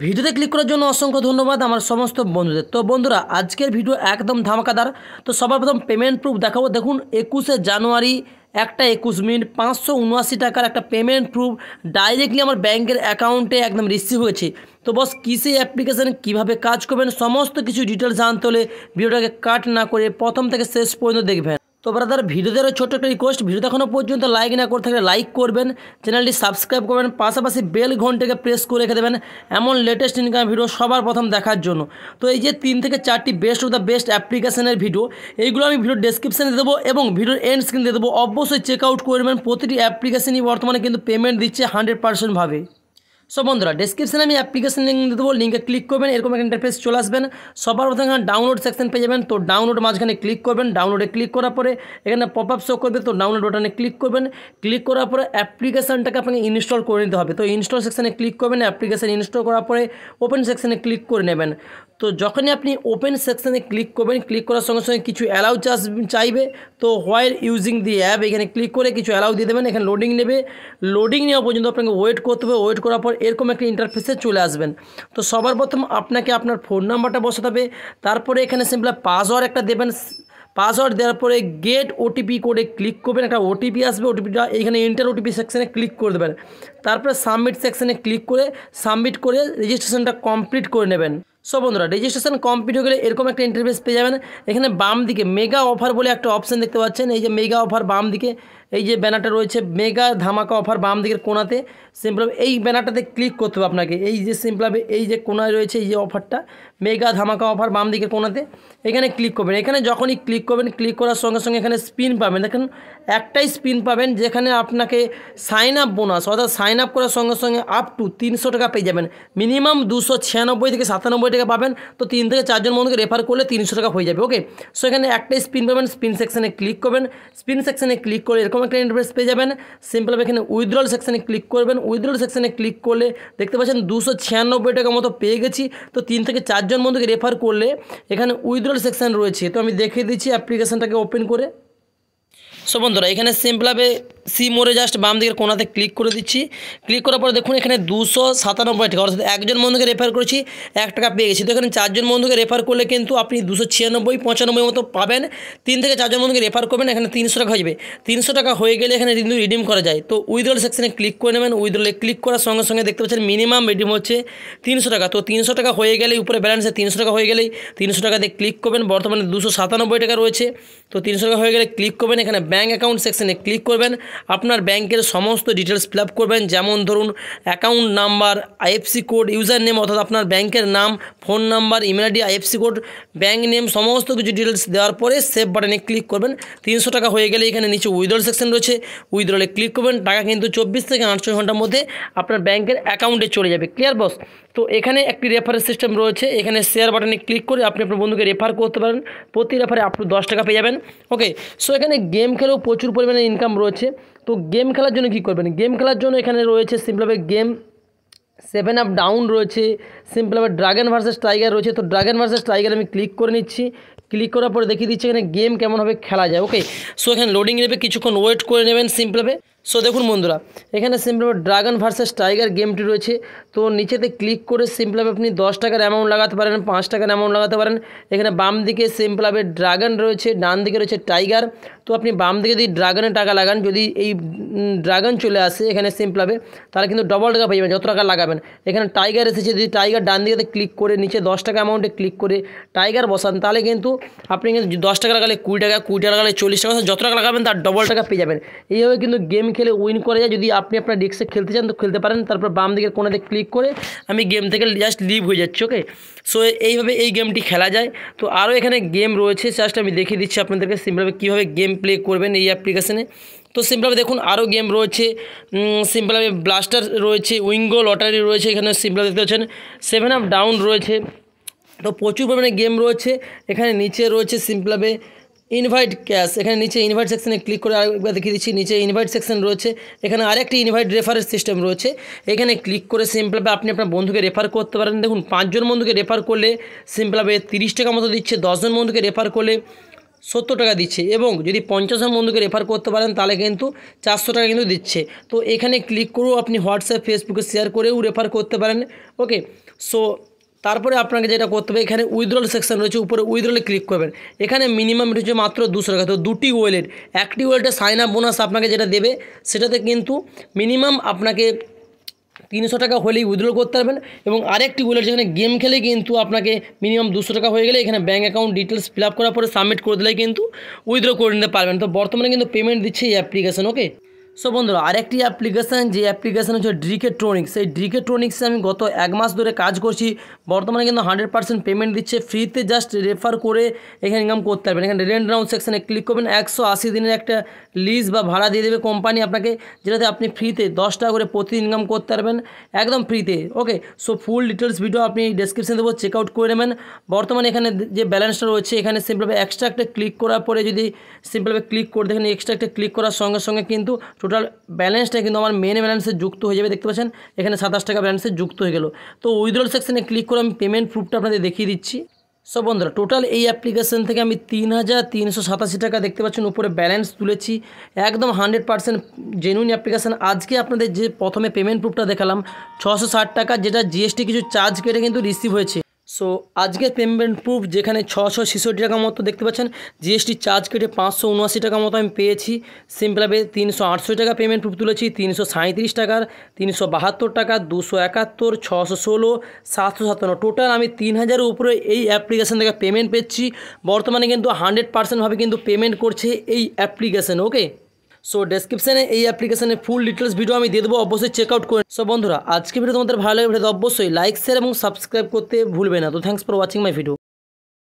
ভিডিওতে ক্লিক করার জন্য অসংখ্য ধন্যবাদ আমার সমস্ত বন্ধুদের তো বন্ধুরা আজকের ভিডিও একদম ধামাকাদার তো সবার প্রথম পেমেন্ট প্রুফ দেখাবো দেখুন একুশে জানুয়ারি একটা একুশ মিনিট পাঁচশো উনআশি টাকার একটা পেমেন্ট প্রুফ ডাইরেক্টলি আমার ব্যাংকের অ্যাকাউন্টে একদম রিসিভ হয়েছে তো বস কিসে অ্যাপ্লিকেশান কীভাবে কাজ করবেন সমস্ত কিছু ডিটেলস জানতে হলে ভিডিওটাকে কাট না করে প্রথম থেকে শেষ পর্যন্ত দেখবেন তো ব্রাদার ভিডিওদেরও ছোট্ট একটা রিকোয়েস্ট ভিডিও এখনও পর্যন্ত লাইক না করে থাকলে লাইক করবেন চ্যানেলটি সাবস্ক্রাইব করবেন পাশাপাশি বেল ঘন্টাকে প্রেস করে রেখে দেবেন এমন লেটেস্ট ইনকাম ভিডিও সবার প্রথম দেখার জন্য তো এই যে তিন থেকে চারটি বেস্ট অফ দ্য বেস্ট অ্যাপ্লিকেশনের ভিডিও এইগুলো আমি ভিডিও ডেসক্রিপশানে দিয়ে দেবো এবং ভিডিওর এন্ড স্ক্রিন দিয়ে দেবো অবশ্যই চেক আউট করবেন প্রতিটি অ্যাপ্লিকেশনই বর্তমানে কিন্তু পেমেন্ট দিচ্ছে হান্ড্রেড পার্সেন্টভাবে সো বন্ধুরা ডিসক্রিপশানে আমি অ্যাপ্লিকেশন লিঙ্ক দিয়ে দেবো লিঙ্কে ক্লিক করবেন এরকম একটা ইন্টারফেস চলে আসবেন সবার প্রথমে এখানে ডাউনলোড সেকশন পেয়ে যাবেন তো ডাউনলোড মাঝখানে ক্লিক করবেন ডাউনলোডে ক্লিক করার পরে এখানে পপ আপ শো করবে তো ডাউনলোড বাটনে ক্লিক করবেন ক্লিক করার পরে অ্যাপ্লিকেশানটাকে আপনাকে ইনস্টল করে নিতে হবে তো ইনস্টল সেকশানে ক্লিক করবেন অ্যাপ্লিকেশান ইনস্টল করার পরে ওপেন সেকশানে ক্লিক করে নেবেন তো যখনই আপনি ওপেন সেকশানে ক্লিক করবেন ক্লিক করার সঙ্গে সঙ্গে কিছু অ্যালাউ চাষ চাইবে তো হোয়াইল ইউজিং দি অ্যাপ এখানে ক্লিক করে কিছু অ্যালাউ দিয়ে দেবেন এখানে লোডিং নেবে লোডিং নেওয়া পর্যন্ত আপনাকে ওয়েট করতে হবে ওয়েট করার পর এরকম একটা ইন্টারফেসে চলে আসবেন তো সবার প্রথম আপনাকে আপনার ফোন নাম্বারটা বসাতে হবে তারপরে এখানে সিম্পল পাসওয়ার্ড একটা দেবেন পাসওয়ার্ড দেওয়ার পরে গেট ওটিপি কোডে ক্লিক করবেন একটা ওটিপি আসবে ওটিপিটা এখানে এন্টার ওটিপি সেকশানে ক্লিক করে দেবেন তারপরে সাবমিট সেকশানে ক্লিক করে সাবমিট করে রেজিস্ট্রেশনটা কমপ্লিট করে নেবেন সো বন্ধুরা রেজিস্ট্রেশন কমপ্লিট হয়ে গেলে এরকম একটা ইন্টারভিউস পেয়ে যাবেন এখানে বাম দিকে মেগা অফার বলে একটা অপশান দেখতে পাচ্ছেন এই যে মেগা অফার বাম দিকে এই যে ব্যানারটা রয়েছে মেগা ধামাকা অফার বাম দিকের কোনাতে সিম্পল এই ব্যানারটাতে ক্লিক করতে হবে আপনাকে এই যে সিম্পল এই যে কোনায় রয়েছে এই যে অফারটা মেগা ধামাকা অফার বাম দিকের কোনাতে এখানে ক্লিক করবেন এখানে যখনই ক্লিক করবেন ক্লিক করার সঙ্গে সঙ্গে এখানে স্পিন পাবেন দেখেন একটাই স্পিন পাবেন যেখানে আপনাকে সাইন আপ বোনাস অর্থাৎ সাইন আপ করার সঙ্গে সঙ্গে আপ টু তিনশো টাকা পেয়ে যাবেন মিনিমাম দুশো ছিয়ানব্বই থেকে সাতানব্বই টাকা পাবেন তো তিন থেকে চারজন বন্ধুকে রেফার করলে তিনশো টাকা হয়ে যাবে ওকে সো এখানে একটাই স্পিন পাবেন স্পিন সেকশানে ক্লিক করবেন স্পিন সেকশানে ক্লিক করে এরকম একটা ইন্টারফেস পেয়ে যাবেন সিম্পলভাবে এখানে উইথড্রল সেকশানে ক্লিক করবেন উইথড্রল সেকশানে ক্লিক করলে দেখতে পাচ্ছেন দুশো ছিয়ানব্বই টাকা মতো পেয়ে গেছি তো তিন থেকে চারজন বন্ধুকে রেফার করলে এখানে উইথড্রল সেকশান রয়েছে তো আমি দেখে দিচ্ছি অ্যাপ্লিকেশানটাকে ওপেন করে সো বন্ধুরা এখানে সিম্পলভাবে সি মোড়ে জাস্ট বাম দিকের কোনাতে ক্লিক করে দিচ্ছি ক্লিক করার পর দেখুন এখানে দুশো সাতানব্বই টাকা অর্থাৎ একজন বন্ধুকে রেফার করেছি এক টাকা পেয়ে গেছি তো এখানে চারজন বন্ধুকে রেফার করলে কিন্তু আপনি দুশো ছিয়ানব্বই পঁচানব্বই মতো পাবেন তিন থেকে চারজন বন্ধুকে রেফার করবেন এখানে তিনশো টাকা হয়ে যাবে তিনশো টাকা হয়ে গেলে এখানে কিন্তু রিডিম করা যায় তো উইথড্রল সেকশনে ক্লিক করে নেবেন উইথড্রলে ক্লিক করার সঙ্গে সঙ্গে দেখতে পাচ্ছেন মিনিমাম রিডিম হচ্ছে তিনশো টাকা তো তিনশো টাকা হয়ে গেলেই উপরে ব্যালেন্সে তিনশো টাকা হয়ে গেলেই তিনশো টাকাতে ক্লিক করবেন বর্তমানে দুশো সাতানব্বই টাকা রয়েছে তো তিনশো টাকা হয়ে গেলে ক্লিক করবেন এখানে ব্যাঙ্ক অ্যাকাউন্ট সেকশনে ক্লিক করবেন আপনার ব্যাংকের সমস্ত ডিটেলস ফিল করবেন যেমন ধরুন account number IFSC code user name অর্থাৎ আপনার ব্যাংকের নাম phone number email ID IFSC code bank name সমস্ত কিছু ডিটেলস দেওয়ার পরে সেভ বাটনে ক্লিক করবেন তিনশো টাকা হয়ে গেলে এখানে নিচে উইথড্রল সেকশন রয়েছে উইথড্রলে ক্লিক করবেন টাকা কিন্তু চব্বিশ থেকে আটচল্লিশ ঘন্টার মধ্যে আপনার ব্যাংকের অ্যাকাউন্টে চলে যাবে ক্লিয়ার বস তো এখানে একটি রেফার সিস্টেম রয়েছে এখানে শেয়ার বাটনে ক্লিক করে আপনি আপনার বন্ধুকে রেফার করতে পারেন প্রতি রেফারে আপনি দশ টাকা পেয়ে যাবেন ওকে সো এখানে গেম খেলেও প্রচুর পরিমাণে ইনকাম রয়েছে তো গেম খেলার জন্য কি করবেন গেম খেলার জন্য এখানে রয়েছে সিম্পলভাবে গেম সেভেন আপ ডাউন রয়েছে সিম্পলভাবে ড্রাগন ভার্সেস টাইগার রয়েছে তো ড্রাগন ভার্সেস টাইগার আমি ক্লিক করে নিচ্ছি ক্লিক করার পরে দেখিয়ে দিচ্ছি এখানে গেম কেমনভাবে খেলা যায় ওকে সো এখানে লোডিং নেবে কিছুক্ষণ ওয়েট করে নেবেন সিম্পলভাবে সো দেখুন বন্ধুরা এখানে সিম্পলভাবে ড্রাগন ভার্সেস টাইগার গেমটি রয়েছে তো নিচেতে ক্লিক করে সিম্পলভাবে আপনি দশ টাকার অ্যামাউন্ট লাগাতে পারেন পাঁচ টাকার অ্যামাউন্ট লাগাতে পারেন এখানে বাম দিকে সিম্পলভাবে ড্রাগন রয়েছে ডান দিকে রয়েছে টাইগার তো আপনি বাম দিকে যদি ড্রাগনে টাকা লাগান যদি এই ড্রাগন চলে আসে এখানে সিম্পলভাবে তাহলে কিন্তু ডবল টাকা পেয়ে যাবেন যত টাকা লাগাবেন এখানে টাইগার এসেছে যদি টাইগার ডান দিকেতে ক্লিক করে নিচে দশ টাকা অ্যামাউন্টে ক্লিক করে টাইগার বসান তাহলে কিন্তু আপনি কিন্তু দশ টাকা লাগালে কুড়ি টাকা কুড়ি টাকা লাগালে চল্লিশ টাকা যত টাকা লাগাবেন তার ডবল টাকা পেয়ে যাবেন এইভাবে কিন্তু গেম খেলে উইন করে যায় যদি আপনি আপনার ডিস্কে খেলতে চান তো খেলতে পারেন তারপর বাম দিকের কোনাতে ক্লিক করে আমি গেম থেকে জাস্ট লিভ হয়ে যাচ্ছি ওকে সো এইভাবে এই গেমটি খেলা যায় তো আরও এখানে গেম রয়েছে জাস্ট আমি দেখিয়ে দিচ্ছি আপনাদেরকে সিম্পলভাবে কীভাবে গেম প্লে করবেন এই অ্যাপ্লিকেশানে তো সিম্পলভাবে দেখুন আরও গেম রয়েছে সিম্পলভাবে ব্লাস্টার রয়েছে উইঙ্গো লটারি রয়েছে এখানে সিম্পলভাবে দেখতে পাচ্ছেন সেভেন আপ ডাউন রয়েছে তো প্রচুর পরিমাণে গেম রয়েছে এখানে নিচে রয়েছে সিম্পলভাবে ইনভাইট ক্যাশ এখানে নিচে ইনভাইট সেকশানে ক্লিক করে আরেকবার দেখিয়ে দিচ্ছি নিচে ইনভাইট সেকশন রয়েছে এখানে আরেকটি ইনভাইট রেফারের সিস্টেম রয়েছে এখানে ক্লিক করে সিম্পলভাবে আপনি আপনার বন্ধুকে রেফার করতে পারেন দেখুন পাঁচজন বন্ধুকে রেফার করলে সিম্পলভাবে তিরিশ টাকা মতো দিচ্ছে দশজন বন্ধুকে রেফার করলে সত্তর টাকা দিচ্ছে এবং যদি পঞ্চাশ জন বন্ধুকে রেফার করতে পারেন তাহলে কিন্তু চারশো টাকা কিন্তু দিচ্ছে তো এখানে ক্লিক করেও আপনি হোয়াটসঅ্যাপ ফেসবুকে শেয়ার করেও রেফার করতে পারেন ওকে সো তারপরে আপনাকে যেটা করতে হবে এখানে উইথড্রল সেকশন রয়েছে উপরে উইথড্রলে ক্লিক করবেন এখানে মিনিমাম রয়েছে মাত্র দুশো টাকা তো দুটি ওয়েলেট একটি ওয়েলেটে সাইন আপ বোনাস আপনাকে যেটা দেবে সেটাতে কিন্তু মিনিমাম আপনাকে তিনশো টাকা হলেই উইথড্র করতে পারবেন এবং আরেকটি ওয়েলেট যেখানে গেম খেলে কিন্তু আপনাকে মিনিমাম দুশো টাকা হয়ে গেলে এখানে bank account details fill up করার পরে সাবমিট করে দিলে কিন্তু উইথড্র করে নিতে পারবেন তো বর্তমানে কিন্তু পেমেন্ট দিচ্ছে এই অ্যাপ্লিকেশন ওকে সো বন্ধুরা আরেকটি অ্যাপ্লিকেশান যে অ্যাপ্লিকেশান হচ্ছে ড্রিকেট্রনিক্স এই ড্রিকেট্রনিক্সে আমি গত এক মাস ধরে কাজ করছি বর্তমানে কিন্তু হান্ড্রেড পার্সেন্ট পেমেন্ট দিচ্ছে ফ্রিতে জাস্ট রেফার করে এখানে ইনকাম করতে পারবেন এখানে রেন্ট রাউন্ড সেকশানে ক্লিক করবেন একশো আশি দিনের একটা লিজ বা ভাড়া দিয়ে দেবে কোম্পানি আপনাকে যেটাতে আপনি ফ্রিতে দশ টাকা করে প্রতি ইনকাম করতে পারবেন একদম ফ্রিতে okay so full details video আপনি ডেসক্রিপশান দেবো চেক আউট করে নেবেন বর্তমানে এখানে যে ব্যালেন্সটা রয়েছে এখানে সিম্পলভাবে এক্সট্রা একটা ক্লিক করার পরে যদি সিম্পলভাবে ক্লিক করে দেখেন এক্সট্রা একটা ক্লিক করার সঙ্গে সঙ্গে কিন্তু টোটাল ব্যালেন্সটা কিন্তু আমার মেন ব্যালেন্সে যুক্ত হয়ে যাবে দেখতে পাচ্ছেন এখানে সাতাশ টাকা ব্যালেন্সে যুক্ত হয়ে গেল তো উইথড্রল সেকশানে ক্লিক করে আমি পেমেন্ট প্রুফটা আপনাদের দেখিয়ে দিচ্ছি সো বন্ধুরা টোটাল এই অ্যাপ্লিকেশন থেকে আমি তিন হাজার তিনশো সাতাশি টাকা দেখতে পাচ্ছেন উপরে ব্যালেন্স তুলেছি একদম হান্ড্রেড পার্সেন্ট জেনুইন অ্যাপ্লিকেশান আজকে আপনাদের যে প্রথমে পেমেন্ট প্রুফটা দেখালাম ছশো ষাট টাকা যেটা জিএসটি কিছু চার্জ কেটে কিন্তু রিসিভ হয়েছে সো আজকে পেমেন্ট প্রুফ যেখানে ছশো ছেষট্টি টাকা মতো দেখতে পাচ্ছেন জিএসটি চার্জ কেটে পাঁচশো উনআশি টাকা মতো আমি পেয়েছি সিম্পলভাবে তিনশো আটষট্টি টাকা পেমেন্ট প্রুফ তুলেছি তিনশো সাঁত্রিশ টাকার তিনশো বাহাত্তর টাকা দুশো একাত্তর ছশো ষোলো সাতশো সাতান্ন টোটাল আমি তিন হাজারের উপরে এই অ্যাপ্লিকেশান থেকে পেমেন্ট পেয়েছি বর্তমানে কিন্তু হান্ড্রেড পার্সেন্টভাবে কিন্তু পেমেন্ট করছে এই অ্যাপ্লিকেশান ওকে সো ডেসক্রিপশানে এই অ্যাপ্লিকেশানের ফুল ডিটেলস ভিডিও আমি দিয়ে দেবো অবশ্যই চেক আউট করে সো বন্ধুরা আজকে ভিডিও তোমাদের ভালো লাগে ভিডিও অবশ্যই লাইক শেয়ার এবং সাবস্ক্রাইব করতে ভুলবে না তো thanks for watching my video